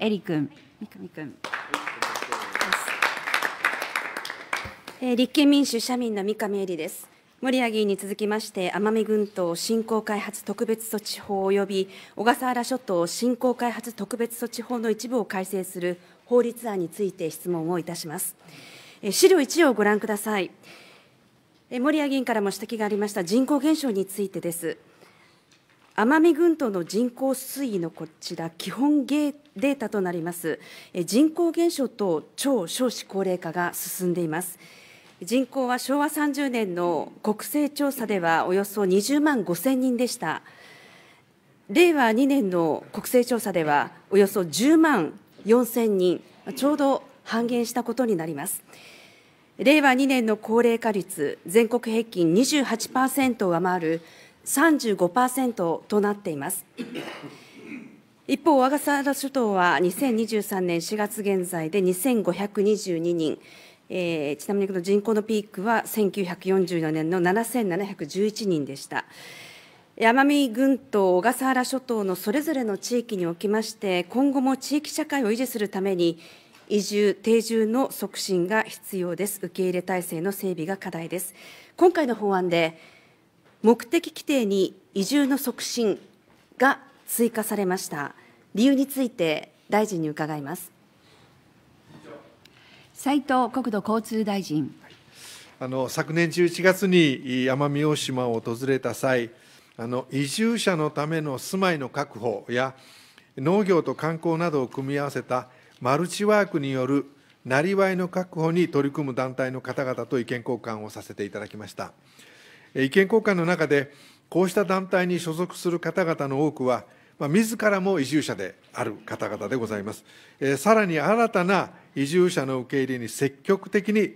えりく君、三上君。えー、立憲民主・社民の三上恵里です。森谷議員に続きまして、奄美群島振興開発特別措置法及び小笠原諸島振興開発特別措置法の一部を改正する法律案について質問をいたします。えー、資料1をご覧ください。えー、森谷議員からも指摘がありました人口減少についてです。奄美群島の人口推移のこちら、基本データとなります。人口減少と超少子高齢化が進んでいます。人口は昭和30年の国勢調査ではおよそ20万5000人でした。令和2年の国勢調査ではおよそ10万4000人、ちょうど半減したことになります。令和2年の高齢化率、全国平均28%を上回る35%となっています。一方、小笠原諸島は2023年4月現在で2522人、えー、ちなみにこの人口のピークは1944年の7711人でした。奄美群島、小笠原諸島のそれぞれの地域におきまして、今後も地域社会を維持するために、移住、定住の促進が必要です。受け入れ体制の整備が課題です。今回の法案で目的規定に移住の促進が追加されました。理由について大臣に伺います。斉藤国土交通大臣。あの昨年11月に奄美大島を訪れた際、あの移住者のための住まいの確保や農業と観光などを組み合わせたマルチワークによるなりわいの確保に取り組む団体の方々と意見交換をさせていただきました。意見交換の中で、こうした団体に所属する方々の多くは、まあ、自らも移住者である方々でございます。えー、さらに新たな移住者の受け入れに積極的に、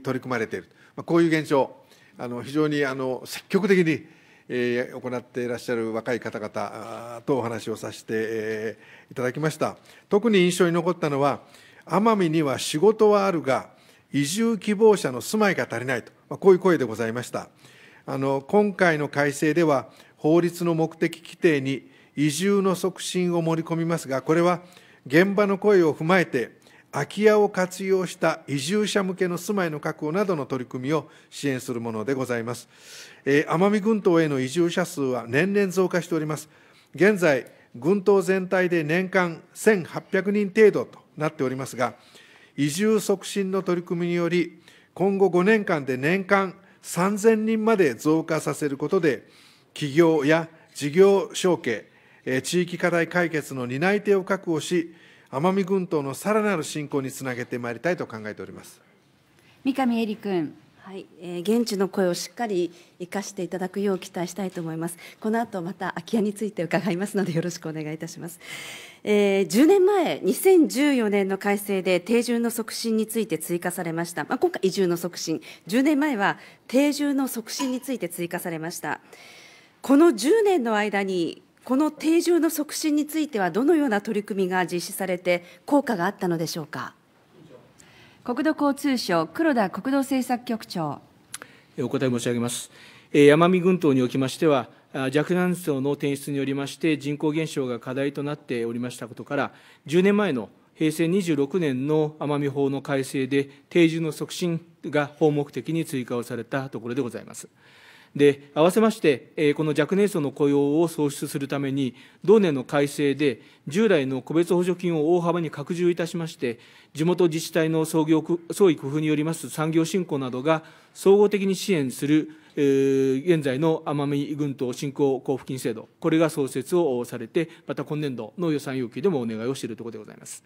取り組まれている、まあ、こういう現象、あの非常にあの積極的に、えー、行っていらっしゃる若い方々とお話をさせて、えー、いただきました。特に印象に残ったのは、奄美には仕事はあるが、移住希望者の住まいが足りないと、まあ、こういう声でございました。あの今回の改正では、法律の目的規定に移住の促進を盛り込みますが、これは現場の声を踏まえて、空き家を活用した移住者向けの住まいの確保などの取り組みを支援するものでございます。えー、奄美群島への移住者数は年々増加しております。現在、群島全体で年間1800人程度となっておりますが、移住促進の取り組みにより、今後5年間で年間3000人まで増加させることで、企業や事業承継、地域課題解決の担い手を確保し、奄美群島のさらなる振興につなげてまいりたいと考えております。三上恵里君。はい、えー、現地の声をしっかり生かしていただくよう期待したいと思います。この後また空き家について伺いますのでよろしくお願いいたします。えー、10年前、2014年の改正で定住の促進について追加されました。まあ、今回移住の促進、10年前は定住の促進について追加されました。この10年の間にこの定住の促進についてはどのような取り組みが実施されて効果があったのでしょうか。国土交通省黒田国土政策局長。お答え申し上げます。山見群島におきましては、若南層の転出によりまして、人口減少が課題となっておりましたことから、10年前の平成26年の奄美法の改正で、定住の促進が法目的に追加をされたところでございます。で、合わせまして、えー、この若年層の雇用を創出するために、同年の改正で、従来の個別補助金を大幅に拡充いたしまして、地元自治体の創業創意工夫によります産業振興などが総合的に支援する、えー、現在の奄美群島振興交付金制度、これが創設をされて、また今年度の予算要求でもお願いをしているところでございます。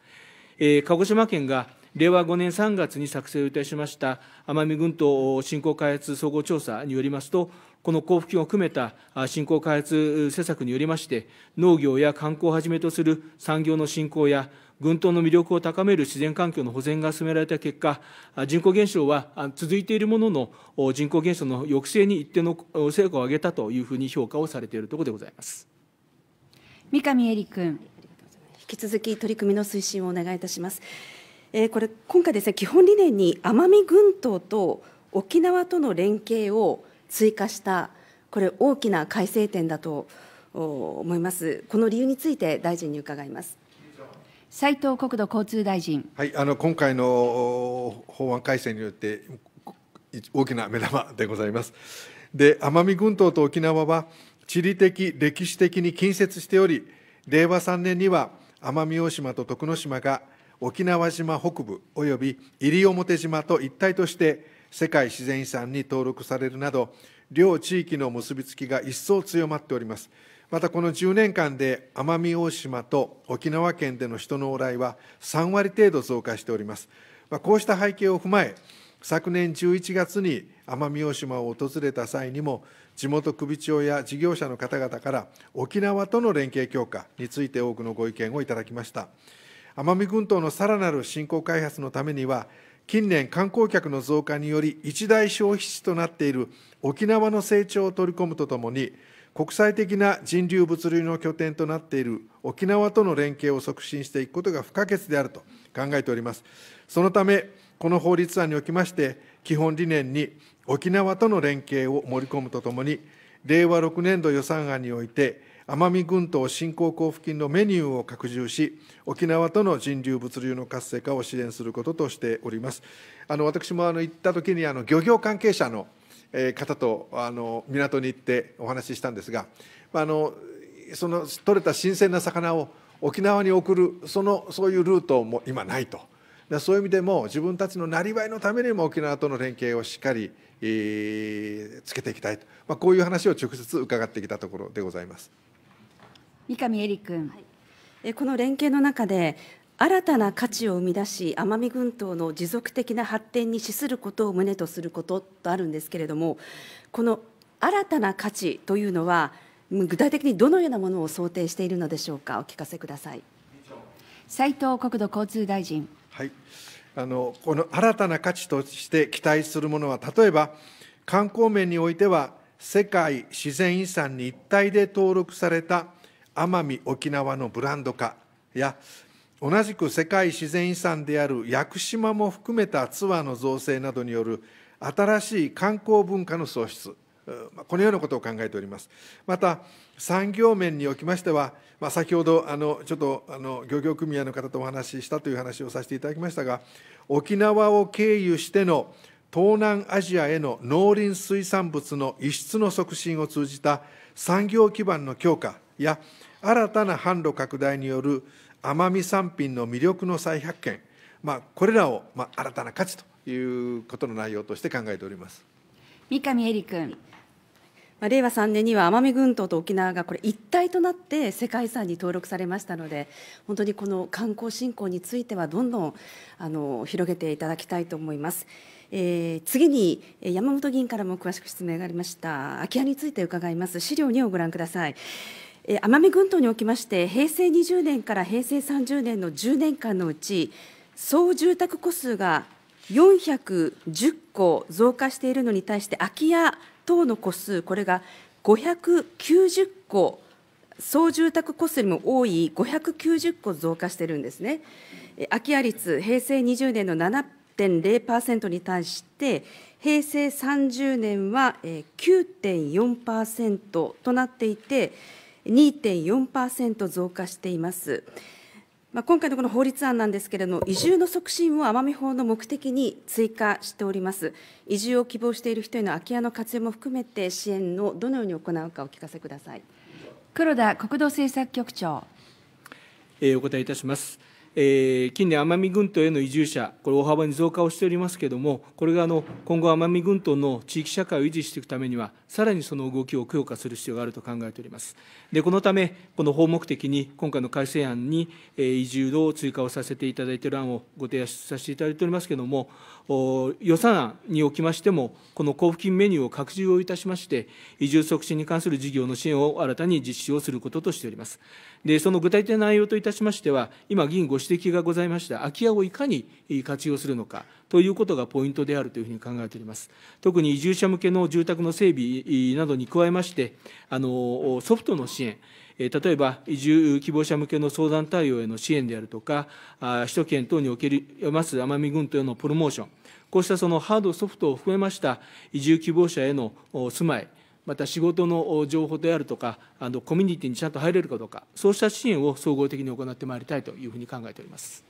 えー、鹿児島県が令和5年3月に作成をいたしました奄美群島振興開発総合調査によりますと、この交付金を含めた振興開発施策によりまして、農業や観光をはじめとする産業の振興や、群島の魅力を高める自然環境の保全が進められた結果、人口減少は続いているものの、人口減少の抑制に一定の成果を上げたというふうに評価をされているところでございます三上恵里君。引き続き取り組みの推進をお願いいたします。えー、これ今回ですね基本理念に奄美群島と沖縄との連携を追加したこれ大きな改正点だと思いますこの理由について大臣に伺います斉藤国土交通大臣、はい、あの今回の法案改正によって大きな目玉でございますで奄美群島と沖縄は地理的歴史的に近接しており令和3年には奄美大島と徳之島が沖縄島北部及び西表島と一体として世界自然遺産に登録されるなど両地域の結びつきが一層強まっておりますまたこの10年間で奄美大島と沖縄県での人の往来は3割程度増加しております、まあ、こうした背景を踏まえ昨年11月に奄美大島を訪れた際にも地元首長や事業者の方々から沖縄との連携強化について多くのご意見をいただきました。奄美群島のさらなる振興開発のためには、近年、観光客の増加により一大消費地となっている沖縄の成長を取り込むとともに、国際的な人流物流の拠点となっている沖縄との連携を促進していくことが不可欠であると考えております。そのため、この法律案におきまして、基本理念に沖縄との連携を盛り込むとともに、令和6年度予算案において、奄美群島振興交付金のメニューを拡充し、沖縄との人流、物流の活性化を支援することとしております。あの私もあの行った時にあに、漁業関係者の方とあの港に行ってお話ししたんですが、あのその取れた新鮮な魚を沖縄に送るそのそういうルートも今ないとそういう意味でも自分たちのなりわいのためにも沖縄との連携をしっかり、えー、つけていきたいと、まあ、こういう話を直接伺ってきたところでございます。三上恵里君、はい、この連携の中で新たな価値を生み出し奄美群島の持続的な発展に資することを旨とすることとあるんですけれどもこの新たな価値というのは具体的にどのようなものを想定しているのでしょうかお聞かせください斉藤国土交通大臣はいあのこの新たな価値として期待するものは例えば観光面においては世界自然遺産に一体で登録された奄美沖縄のブランド化や同じく世界自然遺産である屋久島も含めたツアーの造成などによる新しい観光文化の創出このようなことを考えております。また、産業面におきましては、まあ、先ほどあのちょっとあの漁業組合の方とお話ししたという話をさせていただきましたが、沖縄を経由しての東南アジアへの農林水産物の輸出の促進を通じた産業基盤の強化や、新たな販路拡大による奄美産品の魅力の再発見、まあ、これらを、まあ、新たな価値ということの内容として考えております三上恵里君。まあ、令和3年には奄美群島と沖縄がこれ一体となって世界遺産に登録されましたので本当にこの観光振興についてはどんどんあの広げていただきたいと思います。えー、次に山本議員からも詳しく質問がありました空き家について伺います資料2をご覧ください。奄美群島におきまして平成20年から平成30年の10年間のうち総住宅戸数が410戸増加しているのに対して空き家等の戸数これが590戸総住宅戸数よりも多い590戸増加しているんですね。空き家率平成20年の7.0%に対して平成30年は9.4%となっていて2.4%増加しています。まあ、今回のこの法律案なんですけれども、移住の促進を奄美法の目的に追加しております。移住を希望している人への空き家の活用も含めて支援のどのように行うかお聞かせください。黒田国土政策局長。えー、お答えいたします。えー、近年、奄美群島への移住者、これ、大幅に増加をしておりますけれども、これがあの今後、奄美群島の地域社会を維持していくためには、さらにその動きを強化する必要があると考えております。で、このため、この法目的に、今回の改正案に、えー、移住を追加をさせていただいている案をご提案させていただいておりますけれども、予算案におきましても、この交付金メニューを拡充をいたしまして、移住促進に関する事業の支援を新たに実施をすることとしております。で、その具体的な内容といたしましては、今、議員ご指摘がございました、空き家をいかに活用するのかということがポイントであるというふうに考えております。特に移住者向けの住宅の整備などに加えまして、あのソフトの支援、例えば移住希望者向けの相談対応への支援であるとか、首都圏等におけます奄美群島へのプロモーション、こうしたそのハード、ソフトを含めました移住希望者への住まい、また仕事の情報であるとか、あのコミュニティにちゃんと入れるかどうか、そうした支援を総合的に行ってまいりたいというふうに考えております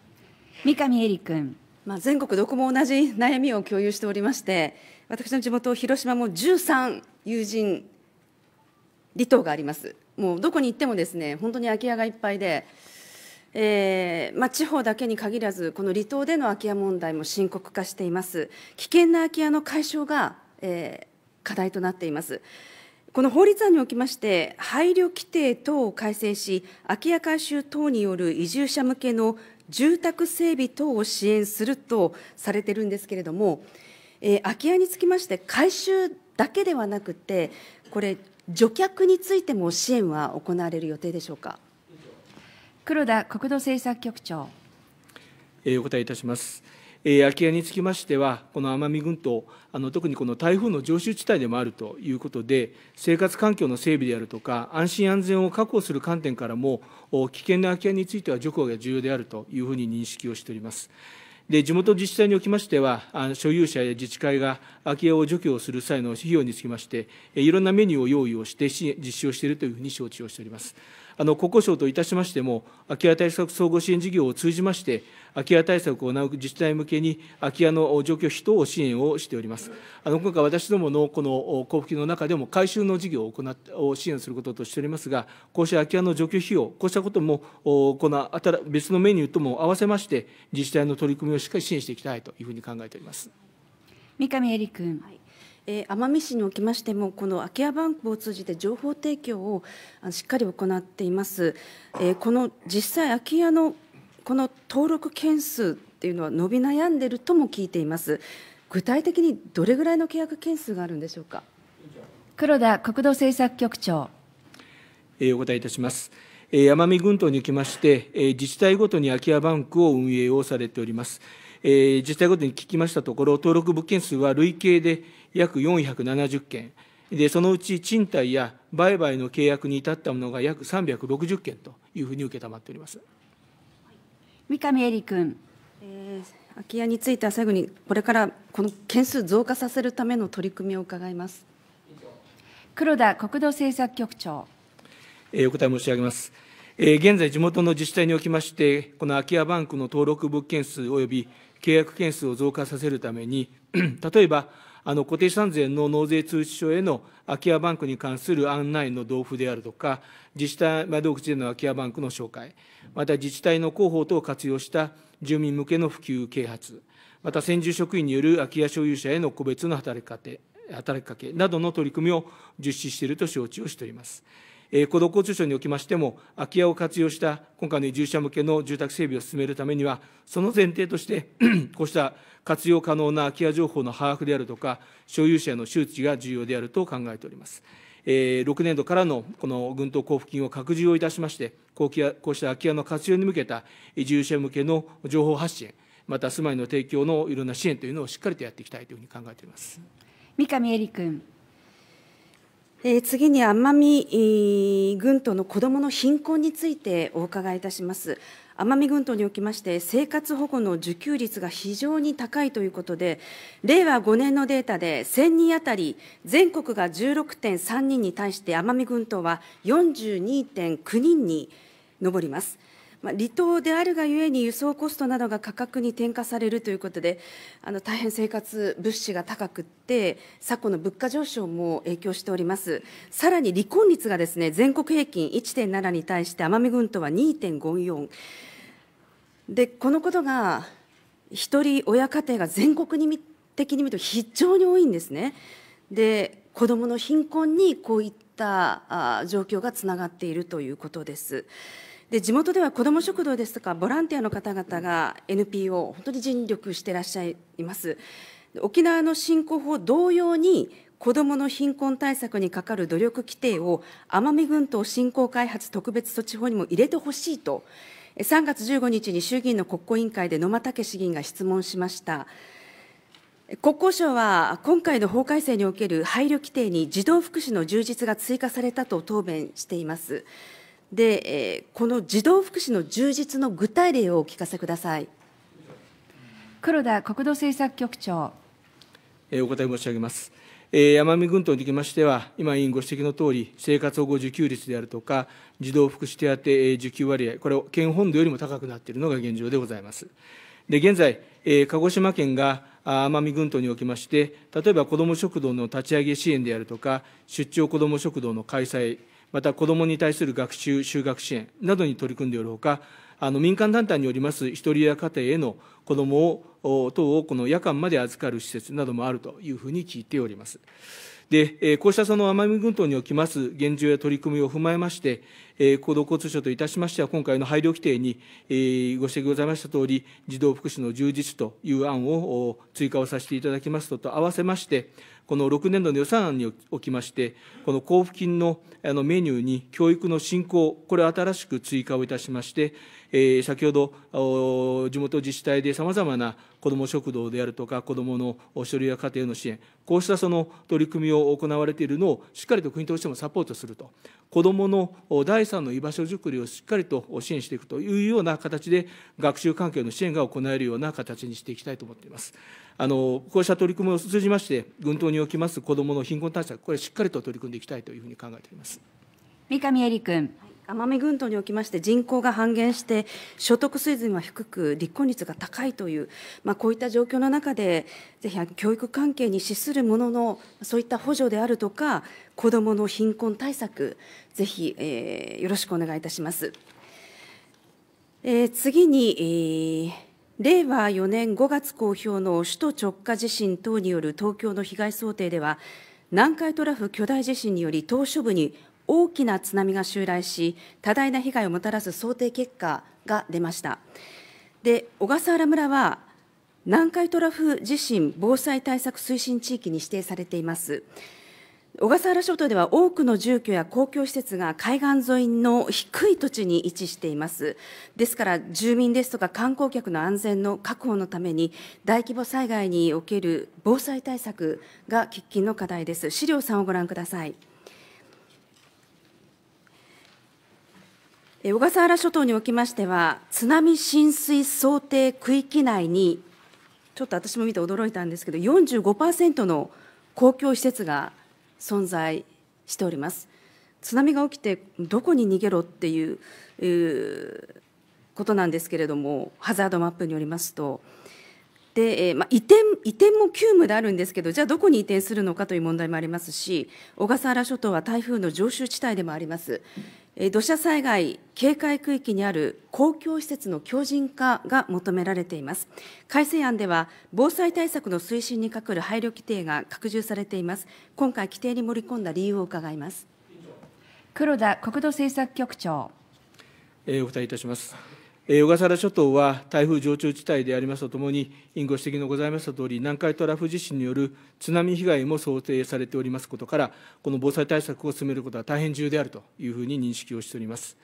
三上恵里君。まあ、全国どこも同じ悩みを共有しておりまして、私の地元、広島も13友人離島があります。もうどこに行ってもですね本当に空き家がいっぱいで、えーまあ、地方だけに限らずこの離島での空き家問題も深刻化しています危険な空き家の解消が、えー、課題となっていますこの法律案におきまして配慮規定等を改正し空き家改修等による移住者向けの住宅整備等を支援するとされてるんですけれども、えー、空き家につきまして改修だけではなくてこれ除却についても支援は行われる予定でしょうか。黒田国土政策局長。えお答えいたします。え空き家につきましては、この奄美群島、あの特にこの台風の常習地帯でもあるということで、生活環境の整備であるとか、安心安全を確保する観点からも、危険な空き家については除去が重要であるというふうに認識をしております。で地元自治体におきましては、所有者や自治会が空き家を除去をする際の費用につきまして、いろんなメニューを用意をして、実施をしているというふうに承知をしております。あの国交省といたしましても、空き家対策総合支援事業を通じまして、空き家対策を行う自治体向けに、空き家の除去費等を支援をしております。あの今回、私どものこの交付金の中でも、改修の事業を行を支援することとしておりますが、こうした空き家の除去費用、こうしたことも、この別のメニューとも合わせまして、自治体の取り組みをしっかり支援していきたいというふうに考えております。三上恵里君。はいえ奄美市におきましても、この空き家バンクを通じて情報提供をしっかり行っています。えこの実際、空き家のこの登録件数っていうのは伸び悩んでるとも聞いています。具体的にどれぐらいの契約件数があるんでしょうか。黒田国土政策局長。えお答えいたします。え奄美群島におきまして、え自治体ごとに空き家バンクを運営をされております。えー、自治体ごとに聞きましたところ、登録物件数は累計で約470件で、そのうち賃貸や売買の契約に至ったものが約360件というふうに承っております三上恵里君。えー空き家については最後にこれからこの件数増加させるための取り組みを伺います黒田国土政策局長、えー、お答え申し上げますえー、現在、地元の自治体におきまして、この空き家バンクの登録物件数及び契約件数を増加させるために、例えばあの固定資産税の納税通知書への空き家バンクに関する案内の同封であるとか、自治体窓口での空き家バンクの紹介、また自治体の広報等を活用した住民向けの普及啓発、また専従職員による空き家所有者への個別の働きかけ働きかけなどの取り組みを実施していると承知をしております。国土交通省におきましても、空き家を活用した今回の移住者向けの住宅整備を進めるためには、その前提として、こうした活用可能な空き家情報の把握であるとか、所有者への周知が重要であると考えております。6年度からのこの群島交付金を拡充をいたしまして、こうした空き家の活用に向けた移住者向けの情報発信、また住まいの提供のいろんな支援というのをしっかりとやっていきたいというふうに考えております。三上恵里君。えー、次に奄美群島の子どもの貧困についてお伺いいたします。奄美群島におきまして生活保護の受給率が非常に高いということで令和5年のデータで1000人当たり全国が16.3人に対して奄美群島は42.9人に上ります。まあ、離島であるがゆえに輸送コストなどが価格に転嫁されるということであの大変生活物資が高くって昨今の物価上昇も影響しておりますさらに離婚率がですね全国平均1.7に対して奄美群島は2.54でこのことが一人親家庭が全国に的に見ると非常に多いんですね。で子どもの貧困にこういった状況がつながっているということです。で地元では子ども食堂ですとかボランティアの方々が NPO 本当に尽力してらっしゃいます沖縄の振興法同様に子どもの貧困対策にかかる努力規定を奄美群島振興開発特別措置法にも入れてほしいと3月15日に衆議院の国交委員会で野間武市議員が質問しました国交省は今回の法改正における配慮規定に児童福祉の充実が追加されたと答弁しています。で、えー、この児童福祉の充実の具体例をお聞かせください黒田国土政策局長、えー、お答え申し上げます。えー、山群島につきましては、今、委員ご指摘のとおり、生活保護受給率であるとか、児童福祉手当受給割合、これ県本土よりも高くなっているのが現状でございます。で現在、えー、鹿児島県が奄美群島におきまして、例えば子ども食堂の立ち上げ支援であるとか、出張子ども食堂の開催、また子どもに対する学習、就学支援などに取り組んでおるほか、あの民間団体によります一人親家庭への子どもを等をこの夜間まで預かる施設などもあるというふうに聞いております。で、こうしたその奄美群島におきます現状や取り組みを踏まえまして、国土交通省といたしましては、今回の配慮規定にご指摘ございましたとおり、児童福祉の充実という案を追加をさせていただきますとと合わせまして、この6年度の予算案におきまして、この交付金ののメニューに教育の振興、これを新しく追加をいたしまして、え先ほど地元自治体でさまざまな子ども食堂であるとか子どもの処理や家庭の支援こうしたその取り組みを行われているのをしっかりと国としてもサポートすると子どもの第三の居場所づくりをしっかりと支援していくというような形で学習環境の支援が行えるような形にしていきたいと思っています。あのこうした取り組みを通じまして群島におきます子どもの貧困対策これしっかりと取り組んでいきたいというふうに考えております。三上恵里君。奄美群島におきまして人口が半減して所得水準は低く立婚率が高いという、まあ、こういった状況の中でぜひ教育関係に資するもののそういった補助であるとか子どもの貧困対策ぜひ、えー、よろしくお願いいたします。えー、次に、えー令和4年5月公表の首都直下地震等による東京の被害想定では、南海トラフ巨大地震により島しょ部に大きな津波が襲来し多大な被害をもたらす想定結果が出ましたで小笠原村は南海トラフ地震防災対策推進地域に指定されています小笠原諸島では多くの住居や公共施設が海岸沿いの低い土地に位置していますですから住民ですとか観光客の安全の確保のために大規模災害における防災対策が喫緊の課題です資料3をご覧ください小笠原諸島におきましては、津波浸水想定区域内に、ちょっと私も見て驚いたんですけど、45%の公共施設が存在しております。津波が起きてどこに逃げろっていうことなんですけれども、ハザードマップによりますと、で、えまあ、移転移転も急務であるんですけど、じゃあどこに移転するのかという問題もありますし、小笠原諸島は台風の常習地帯でもあります。土砂災害警戒区域にある公共施設の強靭化が求められています改正案では防災対策の推進に係る配慮規定が拡充されています今回規定に盛り込んだ理由を伺います黒田国土政策局長えお答えいたします小笠原諸島は台風常駐地帯でありますとともに、委員ご指摘のございましたとおり、南海トラフ地震による津波被害も想定されておりますことから、この防災対策を進めることは大変重要であるというふうに認識をしております。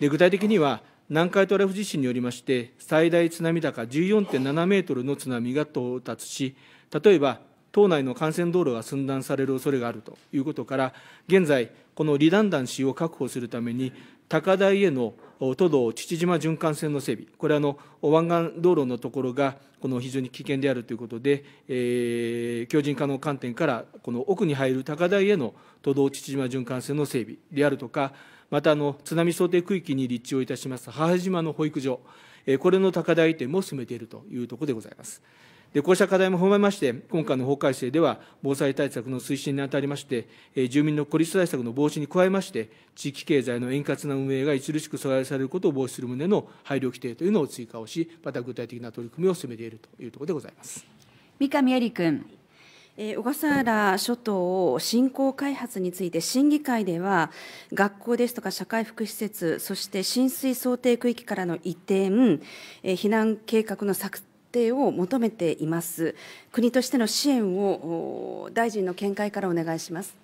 で具体的には、南海トラフ地震によりまして、最大津波高14.7メートルの津波が到達し、例えば島内の幹線道路が寸断される恐れがあるということから、現在、この離断断子を確保するために、高台への都道父島循環線の整備、これはの、湾岸道路のところがこの非常に危険であるということで、えー、強靭化の観点から、この奥に入る高台への都道父島循環線の整備であるとか、またあの津波想定区域に立地をいたします母島の保育所、これの高台移転も進めているというところでございます。でこうした課題も踏まえまして、今回の法改正では、防災対策の推進にあたりまして、住民の孤立対策の防止に加えまして、地域経済の円滑な運営が著しく阻害されることを防止する旨の配慮規定というのを追加をし、また具体的な取り組みを進めているというところでございます。三上恵里君。小笠原諸島振興開発について審議会では学校ですとか社会福祉施設そして浸水想定区域からの移転避難計画の策定を求めています。国としての支援を大臣の見解からお願いします。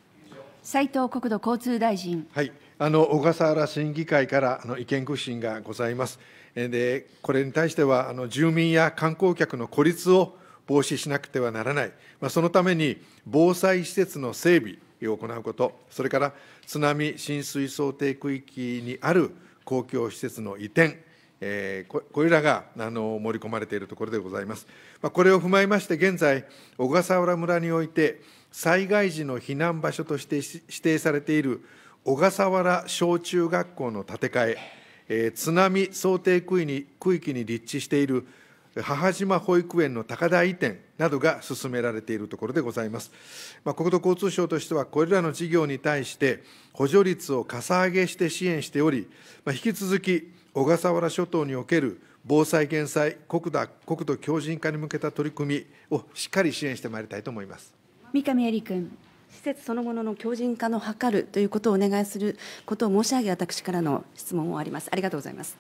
斉藤国土交通大臣。はい、あの小笠原審議会からあの意見不信がございます。で、これに対してはあの住民や観光客の孤立を防止しなくてはならない。まあ、そのために防災施設の整備を行うこと、それから津波浸水想定区域にある公共施設の移転、えー、これらがあの盛り込まれているところでございます。まあ、これを踏まえまして、現在、小笠原村において、災害時の避難場所として指定されている小笠原小中学校の建て替え、えー、津波想定区域に区域に立地している母島保育園の高台移転などが進められているところでございます。まあ、国土交通省としては、これらの事業に対して、補助率をかさ上げして支援しており、まあ、引き続き、小笠原諸島における防災・減災、国土国土強靭化に向けた取り組みをしっかり支援してまいりたいと思います三上恵里君。施設そのものの強靭化の図るということをお願いすることを申し上げ、私からの質問終わります。ありがとうございます。